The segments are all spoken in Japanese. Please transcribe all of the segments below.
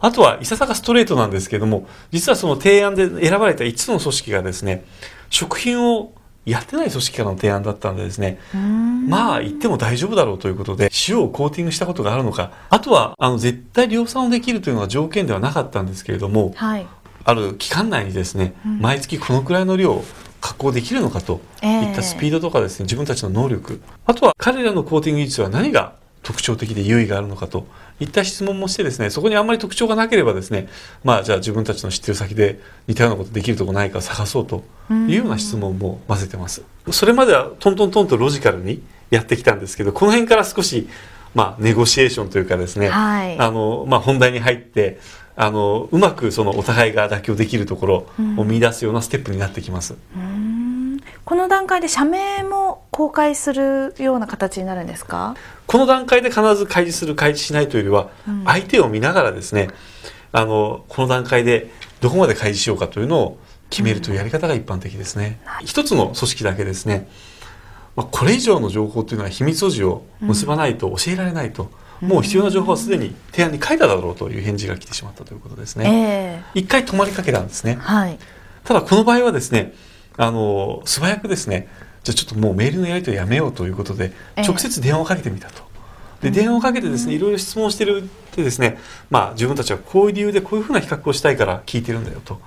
あとはいささかストレートなんですけれども、実はその提案で選ばれた5つの組織がですね、食品をやってない組織からの提案だったんでですね、まあ言っても大丈夫だろうということで、塩をコーティングしたことがあるのか、あとはあの絶対量産をできるというのは条件ではなかったんですけれども、はい、ある期間内にですね、毎月このくらいの量を加工できるのかといったスピードとかですね、えー、自分たちの能力、あとは彼らのコーティング技術は何が特徴的で優位があるのかといった質問もしてですねそこにあんまり特徴がなければですねまあじゃあ自分たちの知ってる先で似たようなことできるとこないか探そうというような質問も混ぜてます。それまではトントントンとロジカルにやってきたんですけどこの辺から少しまあネゴシエーションというかですね、はい、あのまあ本題に入ってあのうまくそのお互いが妥協できるところを見出すようなステップになってきます。うんこの段階で社名も公開するような形になるんですかこの段階で必ず開示する開示しないというよりは、うん、相手を見ながらですねあのこの段階でどこまで開示しようかというのを決めるというやり方が一般的ですね。うん、一つの組織だけですね、まあ、これ以上の情報というのは秘密保持を結ばないと教えられないと。うん、もう必要な情報はすでに提案に書いただろうという返事が来てしまったということですね。えー、一回止まりかけたんですね。はい、ただこの場合はですね、あの素早くですねじゃあちょっともうメールのやり取りやめようということで直接電話をかけてみたと。で電話をかけてですねいろいろ質問してるってですね、まあ、自分たちはこういう理由でこういうふうな比較をしたいから聞いてるんだよと。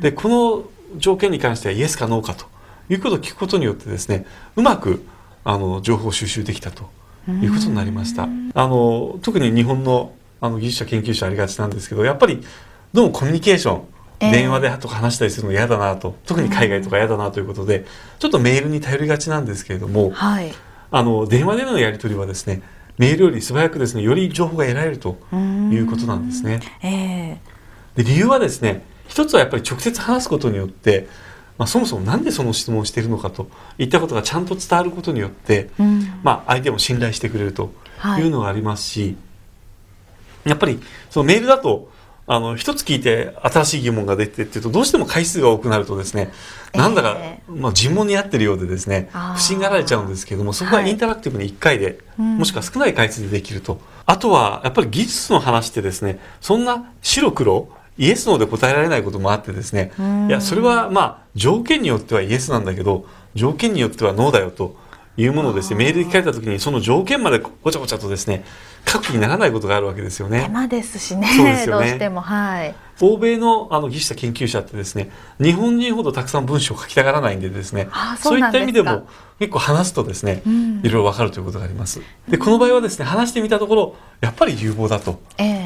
でこの条件に関してはイエスかノーかということを聞くことによってですねうまくあの情報収集できたということになりました。あの特に日本のあの技術者研究者ありがちなんですけどやっぱりどうもコミュニケーション電話でとか話したりするの嫌だなと特に海外とか嫌だなということで、ちょっとメールに頼りがちなんですけれども、はい、あの電話でのやり取りはですねメールより素早くですねより情報が得られるということなんですね。えー、で理由はですね一つはやっぱり直接話すことによってまあ、そもそも何でその質問をしているのかといったことがちゃんと伝わることによって、うん、まあ、相手も信頼してくれるというのがありますし、はい、やっぱりそのメールだとあの、一つ聞いて新しい疑問が出てっていうと、どうしても回数が多くなるとですね、なんだか、えー、まあ、尋問に合ってるようでですね、不審がられちゃうんですけども、そこはインタラクティブに1回で、はい、もしくは少ない回数でできると。うん、あとは、やっぱり技術の話ってですね、そんな白黒、イエスノーで答えられないこともあってですね、いや、それはまあ、条件によってはイエスなんだけど、条件によってはノーだよと。いうものですね、メールで聞かれた時にその条件までごちゃごちゃとですね核にならないことがあるわけですよね。手間ですしね、ねどうしてもはい。欧米のあの技師者研究者ってですね日本人ほどたくさん文章を書きたがらないんでですねそういった意味でも結構話すとですね、うん、いろいろ分かるということがあります。でこの場合はですね話してみたところやっぱり有望だと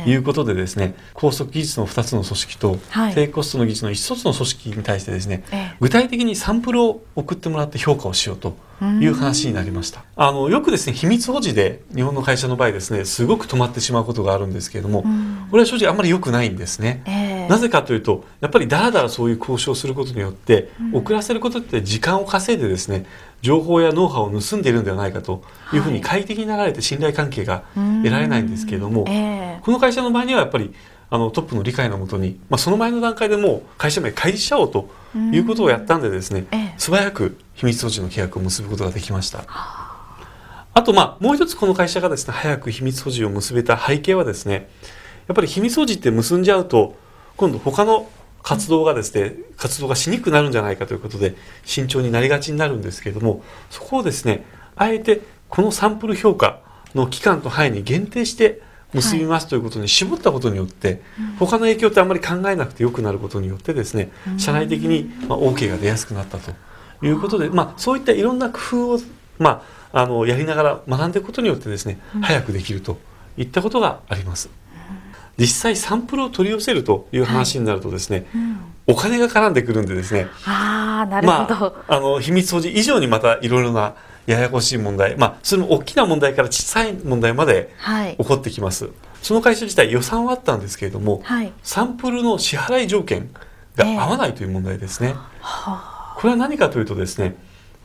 いうことでですね、えー、高速技術の2つの組織と、はい、低コストの技術の1つの組織に対してですね、えー、具体的にサンプルを送ってもらって評価をしようと。いう話になりました。あのよくですね秘密保持で日本の会社の場合ですねすごく止まってしまうことがあるんですけれども、これは正直あんまり良くないんですね。えーなぜかというとやっぱりだらだらそういう交渉をすることによって、うん、遅らせることって時間を稼いでですね情報やノウハウを盗んでいるんではないかというふうに快適に流れて信頼関係が得られないんですけれども、えー、この会社の場合にはやっぱりあのトップの理解のもとに、まあ、その前の段階でもう会社名開示しちゃおうということをやったんでですね、え素早く秘密保持の契約を結ぶことができました。あと、まあ、もう一つこの会社がですね、早く秘密保持を結べた背景はですね、やっぱり秘密保持って結んじゃうと、今度他の活動がですね活動がしにくくなるんじゃないかということで慎重になりがちになるんですけれどもそこをですねあえてこのサンプル評価の期間と範囲に限定して結びますということに絞ったことによって、他の影響ってあんまり考えなくてよくなることによってですね社内的にま OK が出やすくなったということで、まあ、そういったいろんな工夫を、まあ、あのやりながら学んでいくことによってですね早くできるといったことがあります。実際サンプルを取り寄せるという話になるとですね、はいうんお金が絡んでくるんでですね。ああ、なるほど。まあ、あの秘密保持以上にまたいろいろなややこしい問題、まあそれも大きな問題から小さい問題まで起こってきます。はい、その会社自体予算はあったんですけれども、はい、サンプルの支払い条件が合わないという問題ですね。えー、これは何かというとですね、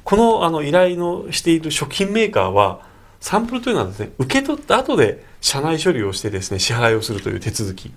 このあの依頼のしている食品メーカーはサンプルというのはですね受け取った後で社内処理をしてですね支払いをするという手続き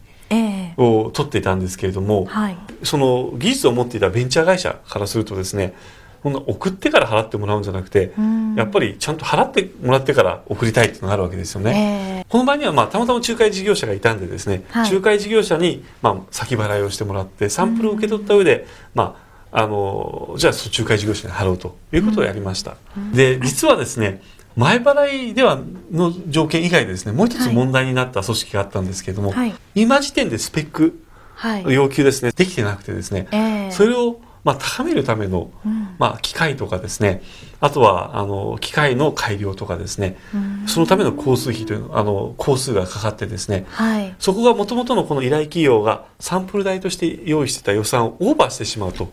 を取っていたんですけれども、はい、その技術を持っていたベンチャー会社からするとですねこんな送ってから払ってもらうんじゃなくて、やっぱりちゃんと払ってもらってから送りたいとていうのがあるわけですよね。えー、この場合には、まあ、たまたま仲介事業者がいたんでですね、はい、仲介事業者に、まあ、先払いをしてもらって、サンプルを受け取った上で、まあ、あの、じゃあ、仲介事業者に払うということをやりました。で、実はですね、前払いではの条件以外でですねもう一つ問題になった組織があったんですけれども、はい、今時点でスペック、要求ですねできてなくてですね、えー、それをまあ、高めるための、うん、まあ、機械とかですねあとはあの機械の改良とかですね、そのための工数費というのあの工数がかかってですね、はい、そこがもともとのこの依頼企業がサンプル代として用意してた予算をオーバーしてしまうと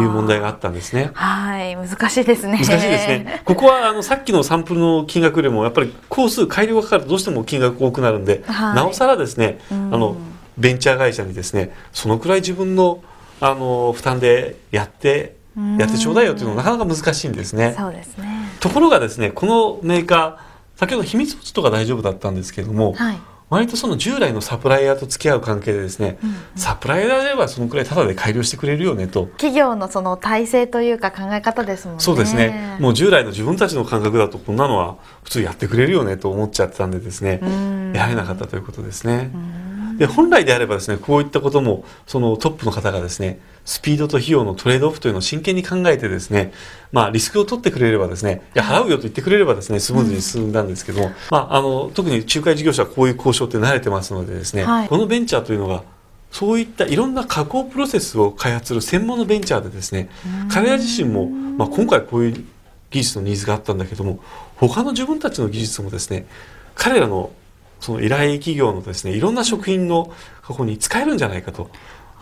いう問題があったんですね。はい難しいですね難しいですねここはあのさっきのサンプルの金額よりもやっぱり工数改良がかかるとどうしても金額多くなるんで、はい、なおさらですね、うん、あのベンチャー会社にですねそのくらい自分のあの負担でやってやってちょうだいよっていうのはなかなか難しいんですね。そうですねところがですねこのメーカー先ほど秘密物とか大丈夫だったんですけども、はい、割とその従来のサプライヤーと付き合う関係でですね、うんうん、サプライヤーではそのくらいただで改良してくれるよねと企業のその体制というか考え方ですもんねそうですねもう従来の自分たちの感覚だとこんなのは普通やってくれるよねと思っちゃってたんでですねやれなかったということですね。うんで本来であればですねこういったこともそのトップの方がですねスピードと費用のトレードオフというのを真剣に考えてですね、まあ、リスクを取ってくれればですね、いや、払うよと言ってくれればですね、スムーズに進んだんですけども、うん、まあ、あの、特に仲介事業者はこういう交渉って慣れてますのでですね、はい、このベンチャーというのが、そういったいろんな加工プロセスを開発する専門のベンチャーでですね、彼ら自身も、まあ、今回こういう技術のニーズがあったんだけども、他の自分たちの技術もですね、彼らのその依頼企業のですねいろんな食品の過去に使えるんじゃないかと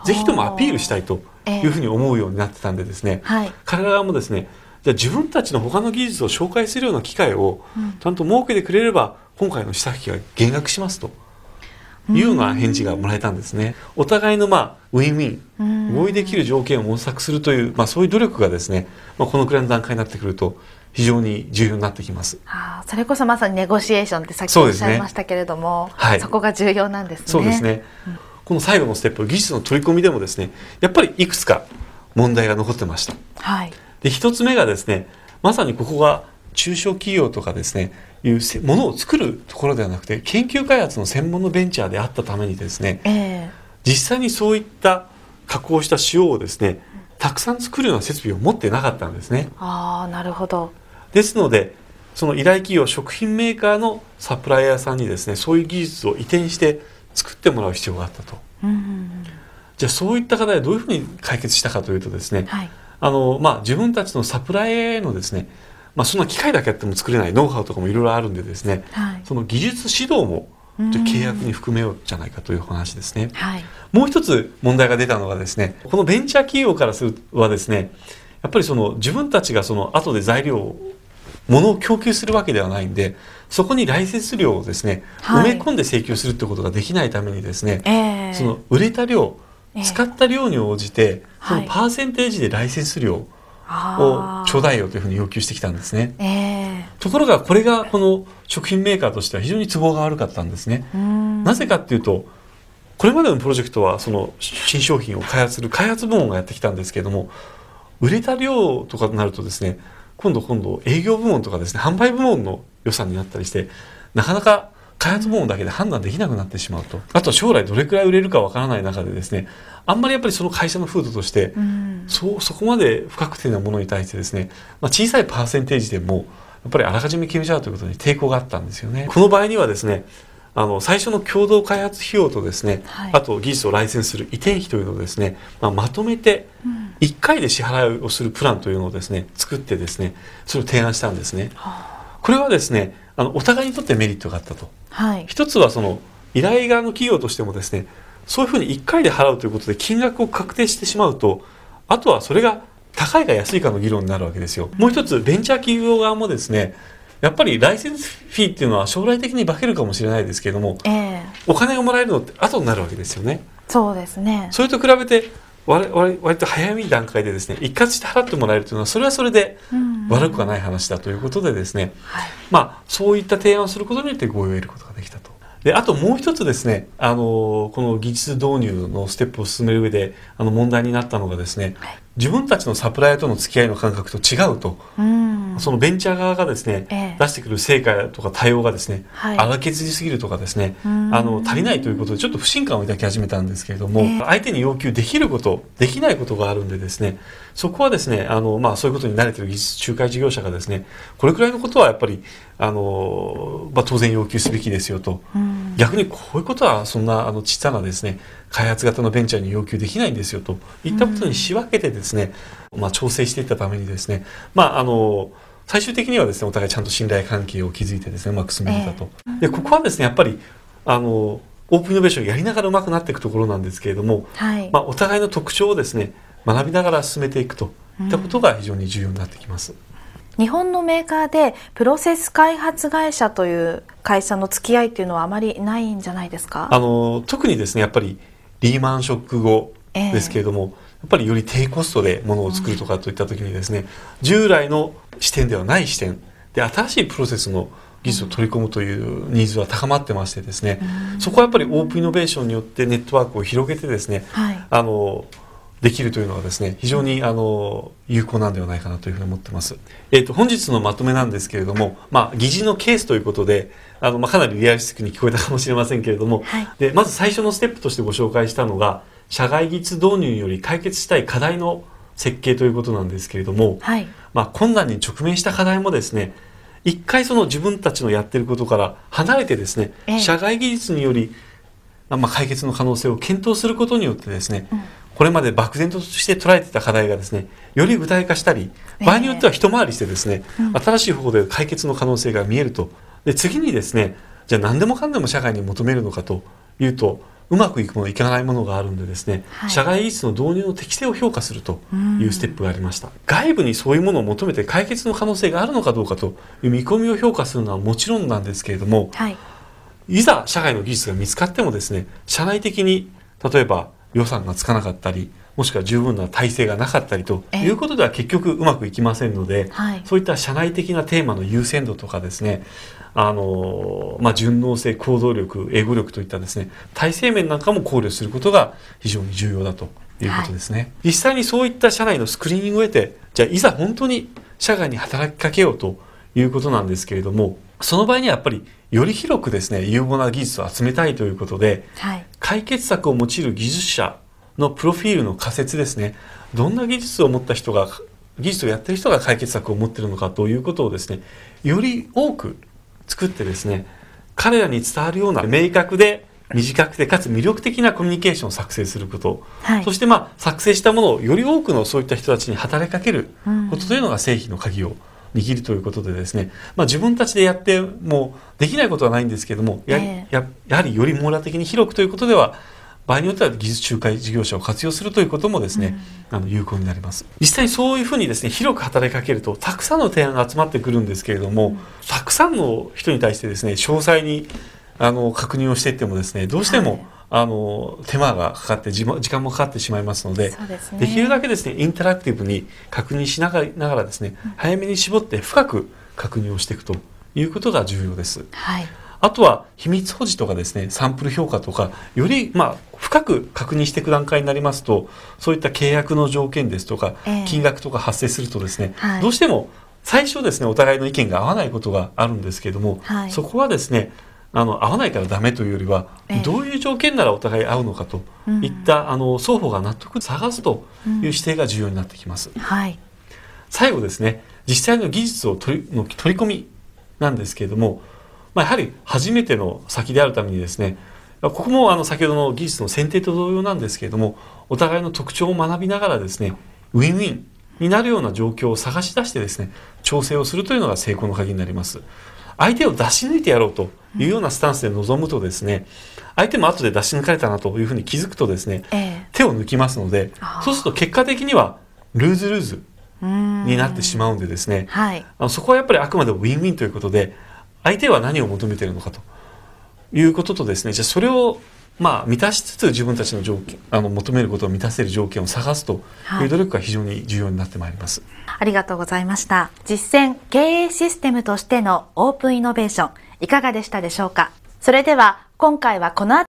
ぜひともアピールしたいというふうに思うようになってたんでですね、えーはい、彼らもですねじゃあ自分たちの他の技術を紹介するような機会をちゃんと設けてくれれば、今回の試作機が減額しますというような返事がもらえたんですね。お互いのまあウィンウィン合意できる条件を模索するという、まあ、そういう努力がですね、まあ、このくらいの段階になってくると非常に重要になってきます。あそれこそまさにネゴシエーションってさっきおっしゃいましたけれども、ねはい、そこが重要なんですね。そうですね、うん、この最後のステップ技術の取り込みでもですねやっぱりいくつか問題が残ってました。はい、で一つ目がですねまさにここが中小企業とかですねいうものを作るところではなくて研究開発の専門のベンチャーであったためにですね、えー、実際にそういった加工した塩をですねたくさん作るような設備を持ってなかったんですね。あなるほどですのでその依頼企業食品メーカーのサプライヤーさんにですねそういう技術を移転して作ってもらう必要があったと、じゃあそういった課題はどういうふうに解決したかというとですね、はい、あのまあ、自分たちのサプライヤーへのですね、まあ、そんな機械だけやっても作れないノウハウとかもいろいろあるんでですね、はい、その技術指導も契約に含めようじゃないかという話ですね、はい、もう一つ問題が出たのがですねこのベンチャー企業からするはですねやっぱりその自分たちがその後で材料を物を供給するわけではないんでそこにライセンス料をですね、はい、埋め込んで請求するってことができないためにですね、えー、その売れた量使った量に応じて、えー、そのパーセンテージでライセンス料をちょうだいよというふうに要求してきたんですね、えー、ところがこれがこの食品メーカーとしては非常に都合が悪かったんですねなぜかっていうとこれまでのプロジェクトはその新商品を開発する開発部門がやってきたんですけれども売れた量とかになるとですね今度今度営業部門とかですね販売部門の予算になったりしてなかなか開発部門だけで判断できなくなってしまうとあと将来どれくらい売れるかわからない中でですねあんまりやっぱりその会社の風土として、うん、そそこまで不確定なものに対してですね、まあ、小さいパーセンテージでもやっぱりあらかじめ決めちゃうということに抵抗があったんですよね。この場合にはですねあの最初の共同開発費用とですね、はい、あと技術をンスする移転費というのをですね、まあ、まとめて1回で支払いをするプランというのをですね作ってですねそれを提案したんですね。これはですねあのお互いにとってメリットがあったと、はい、一つはその依頼側の企業としてもですねそういうふうに1回で払うということで金額を確定してしまうとあとはそれが高いか安いかの議論になるわけですよ。もう一つベンチャー企業側もですねやっぱりライセンスフィーっていうのは将来的に化けるかもしれないですけれども、えー、お金をもらえるのって後になるわけですよね。そうですねそれと比べてわ割割と早い段階でですね一括して払ってもらえるというのはそれはそれで悪くはない話だということでですね、はい、まあそういった提案をすることによって合意を得ることができたと。であともう一つですねあのこの技術導入のステップを進める上であの問題になったのがですね、はい、自分たちのサプライヤーとの付き合いの感覚と違うと。うんそのベンチャー側がですね、ええ、出してくる成果とか対応がですね、はい、荒削りすぎるとかですねあの足りないということでちょっと不信感を抱き始めたんですけれども、え、相手に要求できることできないことがあるんでですねそこはですねあの、まあ、そういうことに慣れてる技術仲介事業者がですねこれくらいのことはやっぱりあの、まあ、当然要求すべきですよと、逆にこういうことはそんなあの小さなですね開発型のベンチャーに要求できないんですよといったことに仕分けてですね、まあ、調整していったためにですね、まあ、あの最終的にはですねお互いちゃんと信頼関係を築いてですねうまく進めてたと、えー、でここはですねやっぱりあのオープンイノベーションやりながらうまくなっていくところなんですけれども、はい、まあ、お互いの特徴をですね学びながら進めていくといったことが非常に重要になってきます。うん日本のメーカーでプロセス開発会社という会社の付き合いというのはあまりないんじゃないですかあの特にですねやっぱりリーマンショック後ですけれども、えー、っぱりより低コストでものを作るとかといった時にですね従来の視点ではない視点で新しいプロセスの技術を取り込むというニーズは高まってましてですね、そこはやっぱりオープンイノベーションによってネットワークを広げてですね、あのできるというのはですね非常にあの有効なんではないかなというふうに思ってます。えっ、ー、と本日のまとめなんですけれども、まあ、疑似のケースということで、あのまあ、かなりリアリスティックに聞こえたかもしれませんけれども、はい、でまず最初のステップとしてご紹介したのが社外技術導入により解決したい課題の設計ということなんですけれども、はい、まあ、困難に直面した課題もですね一回その自分たちのやってることから離れてですね、ええ、社外技術により、まあ、解決の可能性を検討することによってですね、うん、これまで漠然として捉えてた課題がですねより具体化したり場合によっては一回りしてですね、えうん、新しい方法で解決の可能性が見えるとで次にですねじゃあ何でもかんでも社会に求めるのかというとうまくいくものいかないものがあるんでですね、はい、社外技術の導入の適性を評価するというステップがありました、外部にそういうものを求めて解決の可能性があるのかどうかという見込みを評価するのはもちろんなんですけれども、はい、いざ社外の技術が見つかってもですね社内的に例えば予算がつかなかったりもしくは十分な体制がなかったりということでは結局うまくいきませんので、はい、そういった社内的なテーマの優先度とかですねあの、まあ、順応性行動力英語力といったですね体制面なんかも考慮することが非常に重要だということですね、はい、実際にそういった社内のスクリーニングを得てじゃあいざ本当に社外に働きかけようということなんですけれどもその場合にはやっぱりより広くですね有望な技術を集めたいということで、はい、解決策を用いる技術者のプロフィールの仮説ですねどんな技術を持った人が技術をやってる人が解決策を持ってるのかということをですねより多く作ってですね彼らに伝わるような明確で短くてかつ魅力的なコミュニケーションを作成すること、はい、そしてまあ作成したものをより多くのそういった人たちに働きかけることというのが正否の鍵を握るということでですね、まあ、自分たちでやってもできないことはないんですけどもやえーや、やはりより網羅的に広くということでは場合によっては技術仲介事業者を活用するということもですね、うん、あの有効になります実際そういうふうにですね広く働きかけるとたくさんの提案が集まってくるんですけれども、うん、たくさんの人に対してですね詳細にあの確認をしていってもですねどうしても、はい、あの手間がかかって時間もかかってしまいますので、ね、できるだけですねインタラクティブに確認しながらですね、うん、早めに絞って深く確認をしていくということが重要です。はいあとは秘密保持とかですね、サンプル評価とか、より、まあ、深く確認していく段階になりますと、そういった契約の条件ですとか、金額とか発生するとですね、はい、どうしても最初ですね、お互いの意見が合わないことがあるんですけれども、はい、そこはですね、あの合わないからダメというよりは、えー、どういう条件ならお互い合うのかといった、うん、あの双方が納得探すという姿勢が重要になってきます。うんはい、最後ですね実際の技術を取りの取り込みなんですけれどもまあ、やはり初めての先であるためにですねここもあの先ほどの技術の選定と同様なんですけれどもお互いの特徴を学びながらですねウィンウィンになるような状況を探し出してですね調整をするというのが成功の鍵になります相手を出し抜いてやろうというようなスタンスで臨むとですね相手も後で出し抜かれたなというふうに気づくとですね、ええ、手を抜きますのでそうすると結果的にはルーズルーズになってしまうんでですね、はい、あのそこはやっぱりあくまでもウィンウィンということで相手は何を求めてるのかということとですねじゃあそれをまあ満たしつつ自分たちの条件あの求めることを満たせる条件を探すという努力が非常に重要になってまいります、はい、ありがとうございました実践経営システムとしてのオープンイノベーションいかがでしたでしょうかそれでは今回はこの